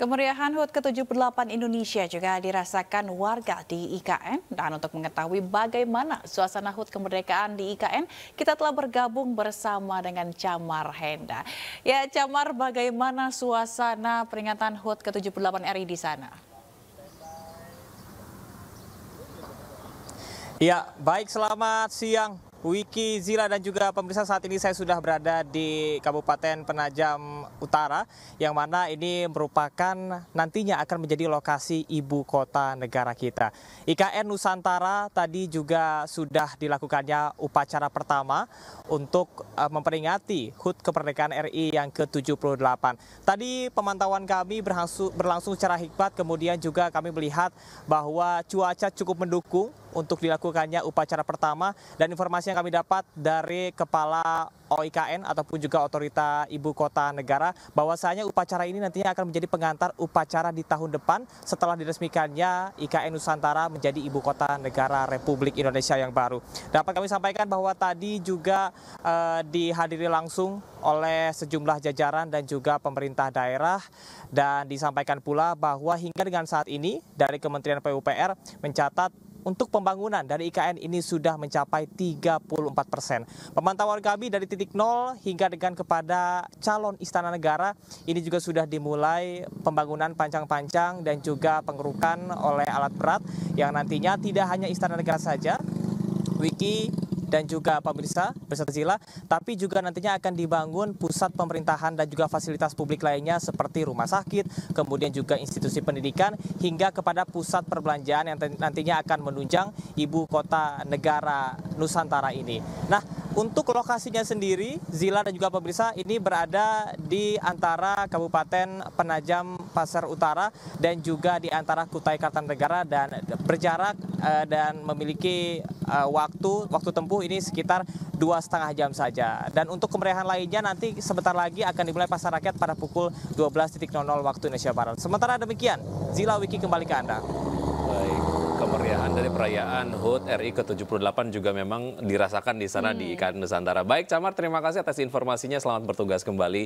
Kemeriahan HUT ke-78 Indonesia juga dirasakan warga di IKN. Dan untuk mengetahui bagaimana suasana HUT kemerdekaan di IKN, kita telah bergabung bersama dengan Camar Henda. Ya, Camar, bagaimana suasana peringatan HUT ke-78 RI di sana? Ya, baik selamat siang Wiki Zira dan juga pemirsa saat ini saya sudah berada di Kabupaten Penajam Utara yang mana ini merupakan nantinya akan menjadi lokasi ibu kota negara kita. IKN Nusantara tadi juga sudah dilakukannya upacara pertama untuk eh, memperingati HUT kemerdekaan RI yang ke-78. Tadi pemantauan kami berlangsung, berlangsung secara hikmat kemudian juga kami melihat bahwa cuaca cukup mendukung untuk dilakukannya upacara pertama dan informasi yang kami dapat dari Kepala OIKN ataupun juga Otorita Ibu Kota Negara bahwasanya upacara ini nantinya akan menjadi pengantar upacara di tahun depan setelah diresmikannya IKN Nusantara menjadi Ibu Kota Negara Republik Indonesia yang baru. Dapat kami sampaikan bahwa tadi juga eh, dihadiri langsung oleh sejumlah jajaran dan juga pemerintah daerah dan disampaikan pula bahwa hingga dengan saat ini dari Kementerian PUPR mencatat untuk pembangunan dari IKN ini sudah mencapai 34 persen. Pemantauan kami dari titik nol hingga dengan kepada calon istana negara ini juga sudah dimulai pembangunan panjang-panjang dan juga pengerukan oleh alat berat yang nantinya tidak hanya istana negara saja, Wiki dan juga pemirsa, peserta Zila, tapi juga nantinya akan dibangun pusat pemerintahan dan juga fasilitas publik lainnya seperti rumah sakit, kemudian juga institusi pendidikan hingga kepada pusat perbelanjaan yang nantinya akan menunjang ibu kota negara Nusantara ini. Nah, untuk lokasinya sendiri, Zila dan juga pemirsa ini berada di antara Kabupaten Penajam Pasar Utara dan juga di antara Kutai Kartanegara dan berjarak eh, dan memiliki eh, waktu waktu tempuh ini sekitar dua setengah jam saja. Dan untuk kemeriahan lainnya nanti sebentar lagi akan dimulai pasar rakyat pada pukul 12.00 waktu Indonesia Barat. Sementara demikian, Zila Wiki kembali ke Anda kemeriahan dari perayaan HUT RI ke-78 juga memang dirasakan di sana di hmm. Ikan Nusantara. Baik, Camar, terima kasih atas informasinya. Selamat bertugas kembali.